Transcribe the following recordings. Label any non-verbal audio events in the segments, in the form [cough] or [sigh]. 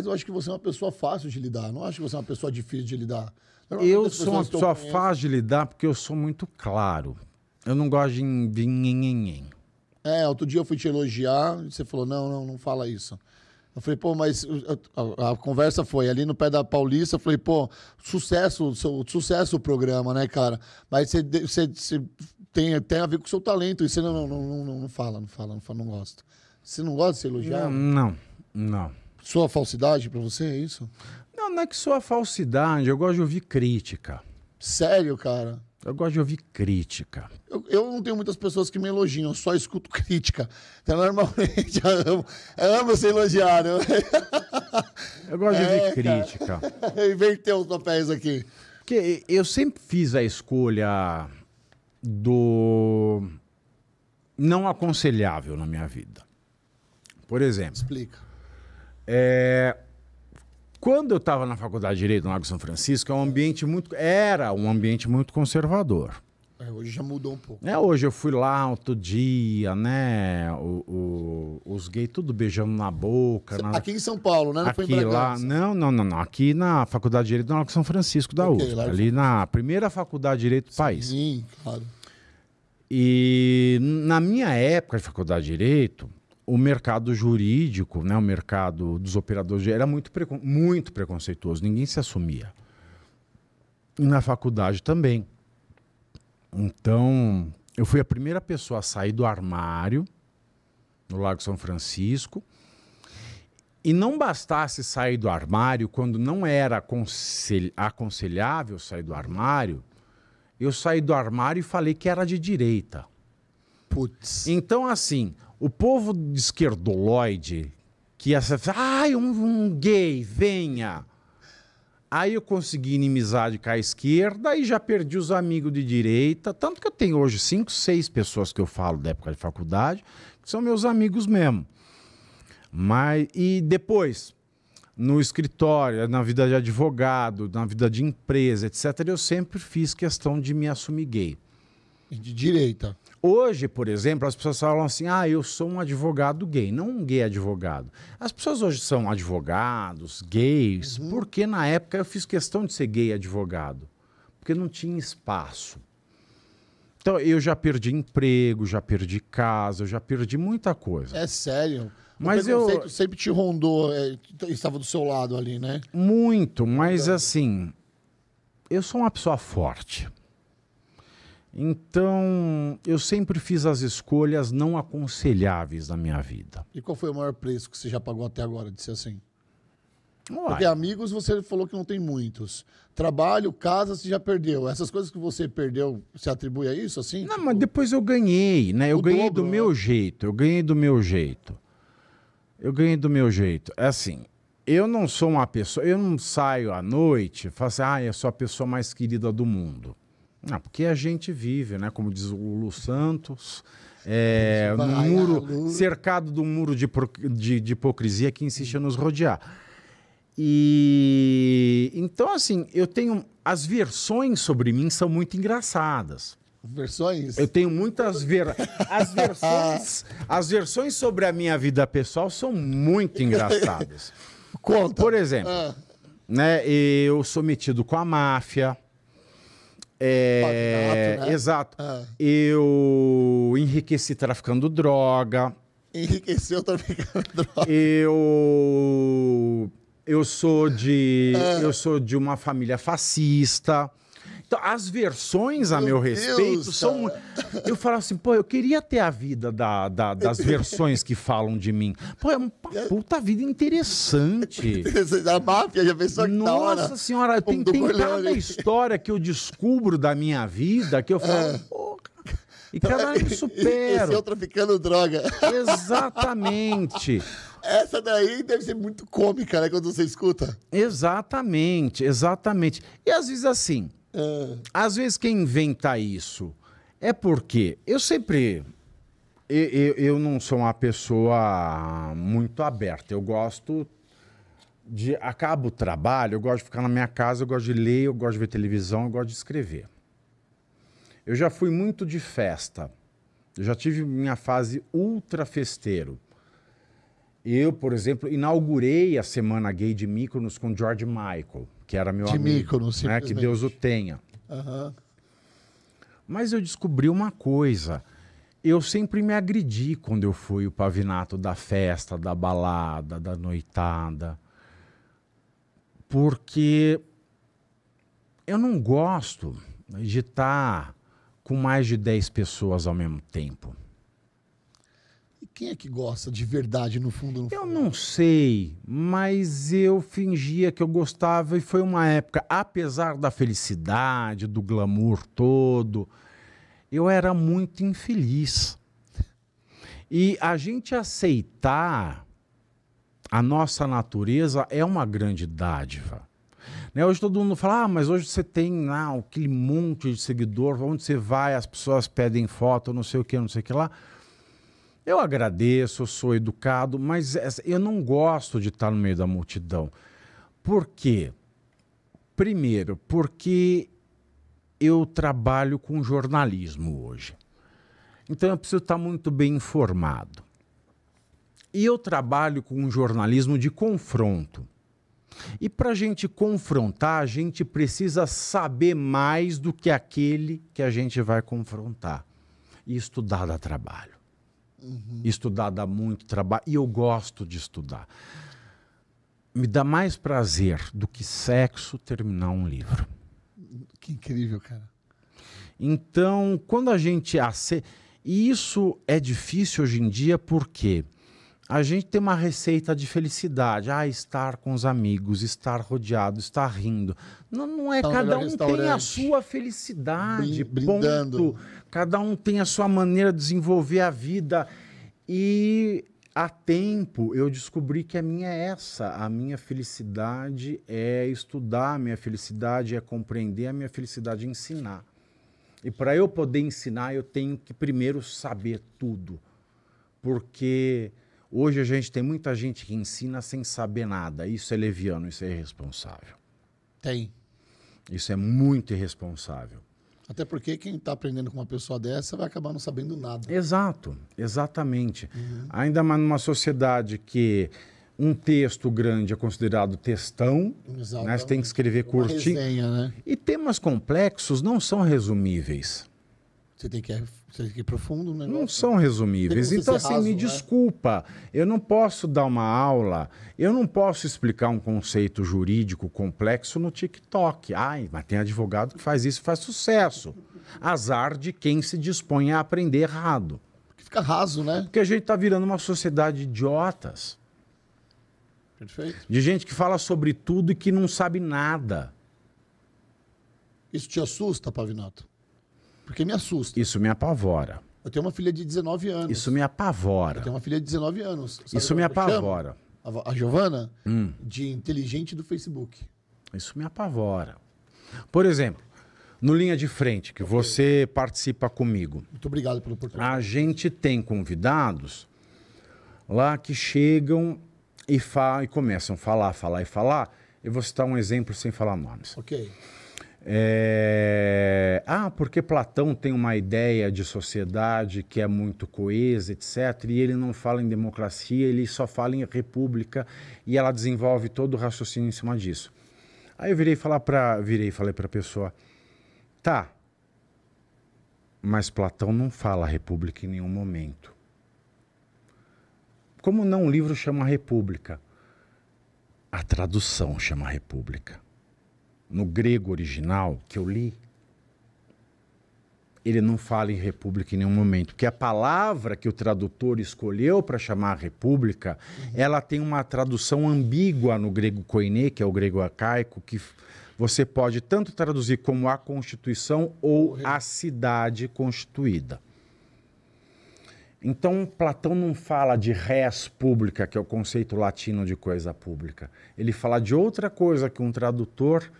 Mas eu acho que você é uma pessoa fácil de lidar. Não acho que você é uma pessoa difícil de lidar. Eu sou uma pessoa fácil de lidar porque eu sou muito claro. Eu não gosto de ninguém. É, outro dia eu fui te elogiar e você falou, não, não, não fala isso. Eu falei, pô, mas a, conversa foi ali no pé da Paulista. Eu falei, pô, sucesso, seu, sucesso o programa, né, cara? Mas você, você, você tem, tem a ver com o seu talento. E você não, não, não, não, fala, não fala, não fala, não gosta. Você não gosta de ser elogiado? Não, não. não. Sua falsidade para você, é isso? Não, não é que sou a falsidade, eu gosto de ouvir crítica. Sério, cara? Eu gosto de ouvir crítica. Eu, eu, não tenho muitas pessoas que me elogiam, eu só escuto [laughs] crítica. Então, normalmente, eu amo, eu amo ser elogiado. Eu gosto de ouvir é, crítica. [laughs] Inverteu os papéis aqui. Porque eu sempre fiz a escolha do não aconselhável na minha vida. Por exemplo. Explica. É... Quando eu estava na faculdade de Direito no Lago São Francisco, é um ambiente muito... era um ambiente muito conservador. É, hoje já mudou um pouco. É, hoje eu fui lá outro dia, né? O, o, os gays tudo beijando na boca. Na... Aqui em São Paulo, né? Não aqui, foi em lá... Não, não, não, não. Aqui na Faculdade de Direito do Lago São Francisco da okay, USP. É ali na primeira faculdade de Direito do Sim, país. Sim, claro. E na minha época de faculdade de Direito, o mercado jurídico, né, o mercado dos operadores era muito, precon muito preconceituoso, ninguém se assumia. E na faculdade também. Então, eu fui a primeira pessoa a sair do armário no Lago São Francisco. E não bastasse sair do armário, quando não era aconsel aconselhável sair do armário, eu saí do armário e falei que era de direita. Putz. Então, assim, o povo esquerdoloide que essa. Ai, ah, um, um gay, venha! Aí eu consegui inimizade com a esquerda e já perdi os amigos de direita. Tanto que eu tenho hoje cinco, seis pessoas que eu falo da época de faculdade, que são meus amigos mesmo. Mas, e depois, no escritório, na vida de advogado, na vida de empresa, etc., eu sempre fiz questão de me assumir gay de direita. Hoje, por exemplo, as pessoas falam assim: ah, eu sou um advogado gay, não um gay advogado. As pessoas hoje são advogados, gays, uhum. porque na época eu fiz questão de ser gay advogado, porque não tinha espaço. Então, eu já perdi emprego, já perdi casa, eu já perdi muita coisa. É sério? Mas eu sempre te rondou, é, estava do seu lado ali, né? Muito, mas é. assim, eu sou uma pessoa forte. Então, eu sempre fiz as escolhas não aconselháveis na minha vida. E qual foi o maior preço que você já pagou até agora, de ser assim? Uai. Porque amigos você falou que não tem muitos. Trabalho, casa, você já perdeu. Essas coisas que você perdeu, se atribui a isso, assim? Não, tipo... mas depois eu ganhei, né? O eu ganhei dobro, do meu né? jeito, eu ganhei do meu jeito. Eu ganhei do meu jeito. É assim, eu não sou uma pessoa, eu não saio à noite, faço assim, ah, eu sou a pessoa mais querida do mundo não ah, porque a gente vive, né? Como diz o Lulu Santos, é, muro cercado de um muro de, de, de hipocrisia que insiste em nos rodear. E então, assim, eu tenho. As versões sobre mim são muito engraçadas. Versões? Eu tenho muitas ver... as versões. [laughs] as versões sobre a minha vida pessoal são muito engraçadas. Conta. Por exemplo, ah. né, eu sou metido com a máfia. É, né? Exato. Ah. Eu enriqueci traficando droga. Enriqueceu traficando [laughs] droga. Eu eu sou de ah. eu sou de uma família fascista. Então, as versões a meu, meu respeito Deus, são. Eu falo assim, pô, eu queria ter a vida da, da, das [laughs] versões que falam de mim. Pô, é uma é. puta vida interessante. da [laughs] máfia, já pensou que Nossa senhora, tem, tem cada história que eu descubro da minha vida que eu é. falo, pô, é. E cada ano supera. Esse é o traficando droga. Exatamente. [laughs] Essa daí deve ser muito cômica, né? Quando você escuta. Exatamente, exatamente. E às vezes assim, ah. Às vezes quem inventa isso é porque eu sempre. Eu, eu, eu, não sou uma pessoa muito aberta. Eu gosto de. Acabo o trabalho, eu gosto de ficar na minha casa, eu gosto de ler, eu gosto de ver televisão, eu gosto de escrever. Eu já fui muito de festa. Eu já tive minha fase ultra festeiro. Eu, por exemplo, inaugurei a Semana Gay de Míconos com George Michael, que era meu de amigo. Míconos, né? Que Deus o tenha. Uhum. Mas eu descobri uma coisa. Eu sempre me agredi quando eu fui o pavinato da festa, da balada, da noitada. Porque eu não gosto de estar com mais de 10 pessoas ao mesmo tempo. Quem é que gosta de verdade no fundo? No eu fundo? não sei, mas eu fingia que eu gostava e foi uma época, apesar da felicidade, do glamour todo, eu era muito infeliz. E a gente aceitar a nossa natureza é uma grande dádiva. Né? Hoje todo mundo fala, ah, mas hoje você tem ah, aquele monte de seguidor, onde você vai, as pessoas pedem foto, não sei o que, não sei o que lá. Eu agradeço, eu sou educado, mas eu não gosto de estar no meio da multidão. Por quê? Primeiro, porque eu trabalho com jornalismo hoje. Então eu preciso estar muito bem informado. E eu trabalho com um jornalismo de confronto. E para a gente confrontar, a gente precisa saber mais do que aquele que a gente vai confrontar. E estudar dá trabalho. Uhum. Estudar dá muito trabalho e eu gosto de estudar. Me dá mais prazer do que sexo terminar um livro. Que incrível, cara. Então, quando a gente ace... e isso é difícil hoje em dia porque a gente tem uma receita de felicidade. Ah, estar com os amigos, estar rodeado, estar rindo. Não, não é. Tá cada um tem a sua felicidade. Brin brindando. Ponto. Cada um tem a sua maneira de desenvolver a vida. E há tempo eu descobri que a minha é essa. A minha felicidade é estudar, a minha felicidade é compreender, a minha felicidade é ensinar. E para eu poder ensinar, eu tenho que primeiro saber tudo. Porque hoje a gente tem muita gente que ensina sem saber nada. Isso é leviano, isso é irresponsável. Tem. Isso é muito irresponsável. Até porque quem está aprendendo com uma pessoa dessa vai acabar não sabendo nada. Exato, exatamente. Uhum. Ainda mais numa sociedade que um texto grande é considerado textão, exatamente. né? você tem que escrever curtinho. Resenha, né? E temas complexos não são resumíveis. Você tem que ir, você tem que ir profundo, né? Não são resumíveis. Então, assim, raso, me né? desculpa, eu não posso dar uma aula, eu não posso explicar um conceito jurídico complexo no TikTok. Ai, mas tem advogado que faz isso e faz sucesso. Azar de quem se dispõe a aprender errado. Porque fica raso, né? Porque a gente está virando uma sociedade de idiotas. Perfeito. De gente que fala sobre tudo e que não sabe nada. Isso te assusta, Pavinato? porque me assusta. Isso me apavora. Eu tenho uma filha de 19 anos. Isso me apavora. Eu tenho uma filha de 19 anos. Isso me apavora. Chamo? A, a Giovana, hum. de inteligente do Facebook. Isso me apavora. Por exemplo, no Linha de Frente, que okay. você participa comigo. Muito obrigado pela oportunidade. A gente tem convidados lá que chegam e, fa e começam a falar, falar e falar. Eu vou citar um exemplo sem falar nomes. Ok. É... Ah, porque Platão tem uma ideia de sociedade que é muito coesa, etc., e ele não fala em democracia, ele só fala em república, e ela desenvolve todo o raciocínio em cima disso. Aí eu virei falar para, virei falei para a pessoa, tá, mas Platão não fala república em nenhum momento. Como não o livro chama república? A tradução chama república no grego original que eu li, ele não fala em república em nenhum momento, porque a palavra que o tradutor escolheu para chamar república, uhum. ela tem uma tradução ambígua no grego koine, que é o grego arcaico, que você pode tanto traduzir como a constituição ou a cidade constituída. Então, Platão não fala de res pública, que é o conceito latino de coisa pública. Ele fala de outra coisa que um tradutor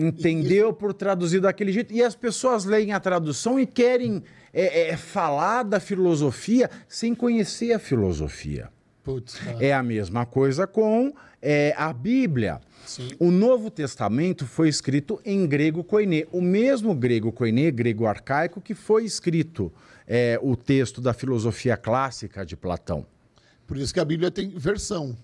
Entendeu por traduzir daquele jeito. E as pessoas leem a tradução e querem é, é, falar da filosofia sem conhecer a filosofia. Putz, é a mesma coisa com é, a Bíblia. Sim. O Novo Testamento foi escrito em grego koiné, o mesmo grego koiné, grego arcaico, que foi escrito é, o texto da filosofia clássica de Platão. Por isso que a Bíblia tem versão.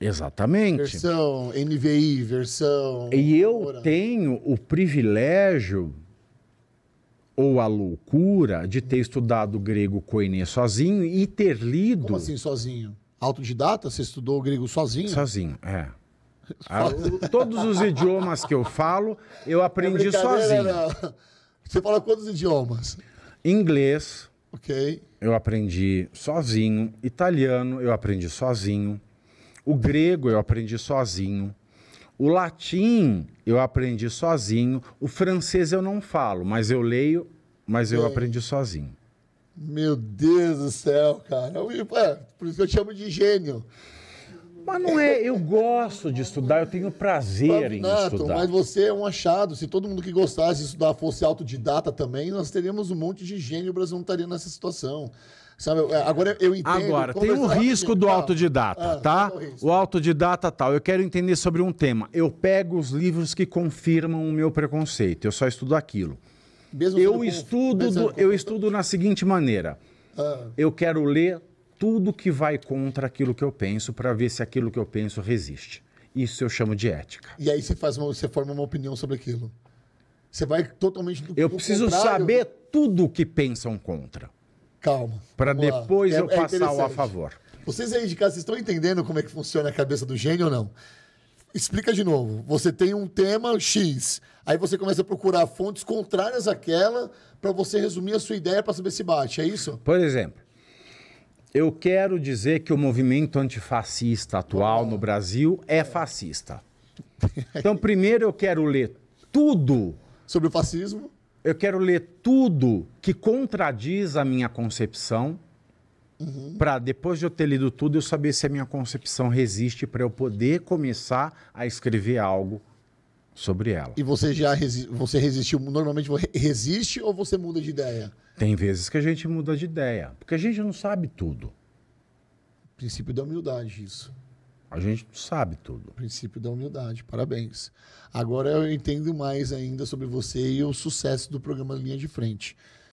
Exatamente. Versão NVI, versão. E eu tenho o privilégio ou a loucura de ter estudado grego coenê sozinho e ter lido. Como assim sozinho? Autodidata? Você estudou grego sozinho? Sozinho, é. [laughs] Ah, todos os idiomas que eu falo, eu é aprendi é sozinho. Não. Né? Você fala quantos idiomas? Inglês. Ok. Eu aprendi sozinho. Italiano, eu aprendi sozinho. O grego eu aprendi sozinho. O latim eu aprendi sozinho. O francês eu não falo, mas eu leio, mas eu é. aprendi sozinho. Meu Deus do céu, cara. É, por isso que eu chamo de gênio. Mas não é, eu gosto de estudar, eu tenho prazer em Nato, estudar. Mas você é um achado. Se todo mundo que gostasse de estudar fosse autodidata também, nós teríamos um monte de gênio estaria nessa situação. Sabe, é, agora eu entendo. Agora, é né? ah, ah, tá? tem um risco do autodidata, ah, tá? O, autodidata tal. Eu quero entender sobre um tema. Eu pego os livros que confirmam o meu preconceito. Eu só estudo aquilo. Mesmo eu estudo, do, eu estudo na seguinte maneira. Ah. Eu quero ler tudo que vai contra aquilo que eu penso para ver se aquilo que eu penso resiste. Isso eu chamo de ética. E aí você faz uma, você forma uma opinião sobre aquilo. Você vai totalmente do Eu preciso contrário. saber tudo o que pensam contra. Calma. Para depois lá. É, eu é, passar o a favor. Vocês aí de casa estão entendendo como é que funciona a cabeça do gênio ou não? Explica de novo. Você tem um tema X, aí você começa a procurar fontes contrárias àquela para você resumir a sua ideia para saber se bate, é isso? Por exemplo, eu quero dizer que o movimento antifascista atual no Brasil é fascista. Então, primeiro eu quero ler tudo sobre o fascismo eu quero ler tudo que contradiz a minha concepção, uhum. para depois de eu ter lido tudo, eu saber se a minha concepção resiste para eu poder começar a escrever algo sobre ela. E você já resi você resistiu, normalmente resiste ou você muda de ideia? Tem vezes que a gente muda de ideia, porque a gente não sabe tudo. O princípio da humildade, isso. A gente sabe tudo. Princípio da humildade, parabéns. Agora eu entendo mais ainda sobre você e o sucesso do programa Linha de Frente.